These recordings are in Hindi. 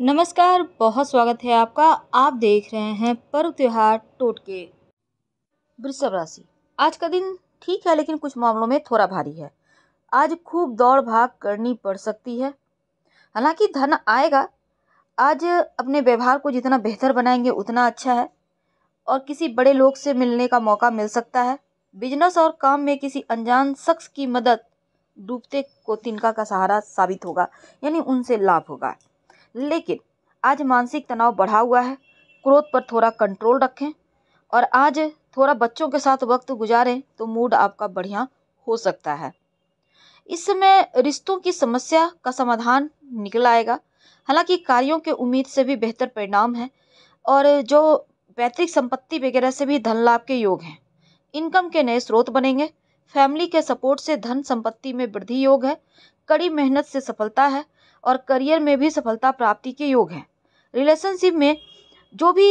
नमस्कार बहुत स्वागत है आपका आप देख रहे हैं पर्व त्यौहार टोटके वृषभ राशि आज का दिन ठीक है लेकिन कुछ मामलों में थोड़ा भारी है आज खूब दौड़ भाग करनी पड़ सकती है हालांकि धन आएगा आज अपने व्यवहार को जितना बेहतर बनाएंगे उतना अच्छा है और किसी बड़े लोग से मिलने का मौका मिल सकता है बिजनेस और काम में किसी अनजान शख्स की मदद डूबते को तिनका का सहारा साबित होगा यानी उनसे लाभ होगा लेकिन आज मानसिक तनाव बढ़ा हुआ है क्रोध पर थोड़ा कंट्रोल रखें और आज थोड़ा बच्चों के साथ वक्त गुजारें तो मूड आपका बढ़िया हो सकता है इस समय रिश्तों की समस्या का समाधान निकल आएगा हालांकि कार्यों के उम्मीद से भी बेहतर परिणाम है और जो पैतृक संपत्ति वगैरह से भी धन लाभ के योग हैं इनकम के नए स्रोत बनेंगे फैमिली के सपोर्ट से धन संपत्ति में वृद्धि योग है कड़ी मेहनत से सफलता है और करियर में भी सफलता प्राप्ति के योग हैं रिलेशनशिप में जो भी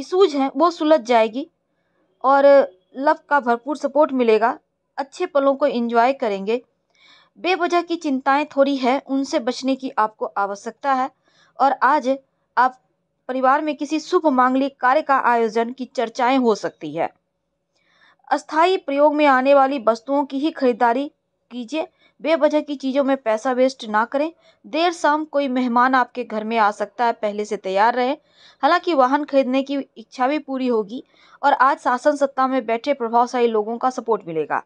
इशूज़ हैं वो सुलझ जाएगी और लव का भरपूर सपोर्ट मिलेगा अच्छे पलों को इंजॉय करेंगे बेवजह की चिंताएं थोड़ी है उनसे बचने की आपको आवश्यकता है और आज आप परिवार में किसी शुभ मांगलिक कार्य का आयोजन की चर्चाएं हो सकती है अस्थाई प्रयोग में आने वाली वस्तुओं की ही खरीदारी कीजिए बेवजह की चीज़ों में पैसा वेस्ट ना करें देर शाम कोई मेहमान आपके घर में आ सकता है पहले से तैयार रहें हालांकि वाहन खरीदने की इच्छा भी पूरी होगी और आज शासन सत्ता में बैठे प्रभावशाली लोगों का सपोर्ट मिलेगा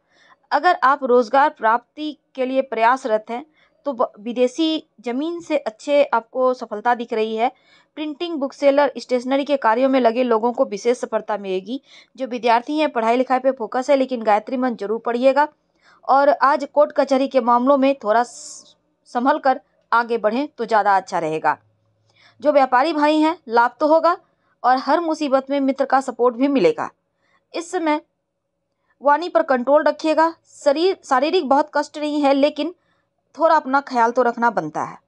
अगर आप रोज़गार प्राप्ति के लिए प्रयासरत हैं तो विदेशी ज़मीन से अच्छे आपको सफलता दिख रही है प्रिंटिंग बुक सेलर स्टेशनरी के कार्यों में लगे लोगों को विशेष सफलता मिलेगी जो विद्यार्थी हैं पढ़ाई लिखाई पे फोकस है लेकिन गायत्री मंत्र जरूर पढ़िएगा और आज कोर्ट कचहरी के मामलों में थोड़ा संभल कर आगे बढ़ें तो ज़्यादा अच्छा रहेगा जो व्यापारी भाई हैं लाभ तो होगा और हर मुसीबत में मित्र का सपोर्ट भी मिलेगा इस समय वाणी पर कंट्रोल रखिएगा शरीर शारीरिक बहुत कष्ट नहीं है लेकिन थोड़ा अपना ख्याल तो रखना बनता है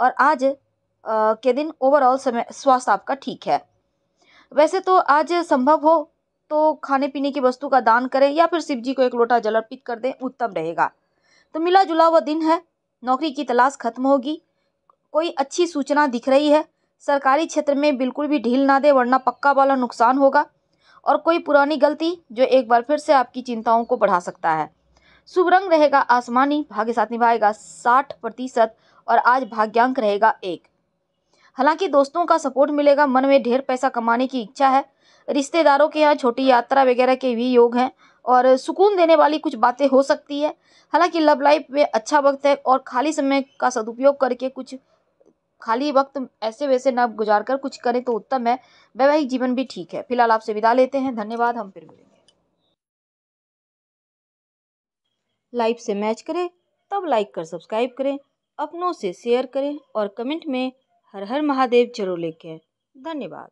और आज आ, के दिन ओवरऑल समय स्वास्थ्य आपका ठीक है वैसे तो आज संभव हो तो खाने पीने की वस्तु का दान करें या फिर शिव जी को एक लोटा जल अर्पित कर दें उत्तम रहेगा तो मिला जुला हुआ दिन है नौकरी की तलाश खत्म होगी कोई अच्छी सूचना दिख रही है सरकारी क्षेत्र में बिल्कुल भी ढील ना दे वरना पक्का वाला नुकसान होगा और कोई पुरानी गलती जो एक बार फिर से आपकी चिंताओं को बढ़ा सकता है शुभ रंग रहेगा आसमानी भाग्य साथ निभाएगा साठ प्रतिशत और आज भाग्यांक रहेगा एक हालांकि दोस्तों का सपोर्ट मिलेगा मन में ढेर पैसा कमाने की इच्छा है रिश्तेदारों के यहाँ छोटी यात्रा वगैरह के भी योग हैं और सुकून देने वाली कुछ बातें हो सकती है हालांकि लव लाइफ में अच्छा वक्त है और खाली समय का सदुपयोग करके कुछ खाली वक्त ऐसे वैसे न गुजार कर कुछ करें तो उत्तम है वैवाहिक जीवन भी ठीक है फिलहाल आपसे विदा लेते हैं धन्यवाद हम फिर मिलेंगे लाइफ से मैच करें तब लाइक कर सब्सक्राइब करें अपनों से शेयर करें और कमेंट में हर हर महादेव जरूर आए धन्यवाद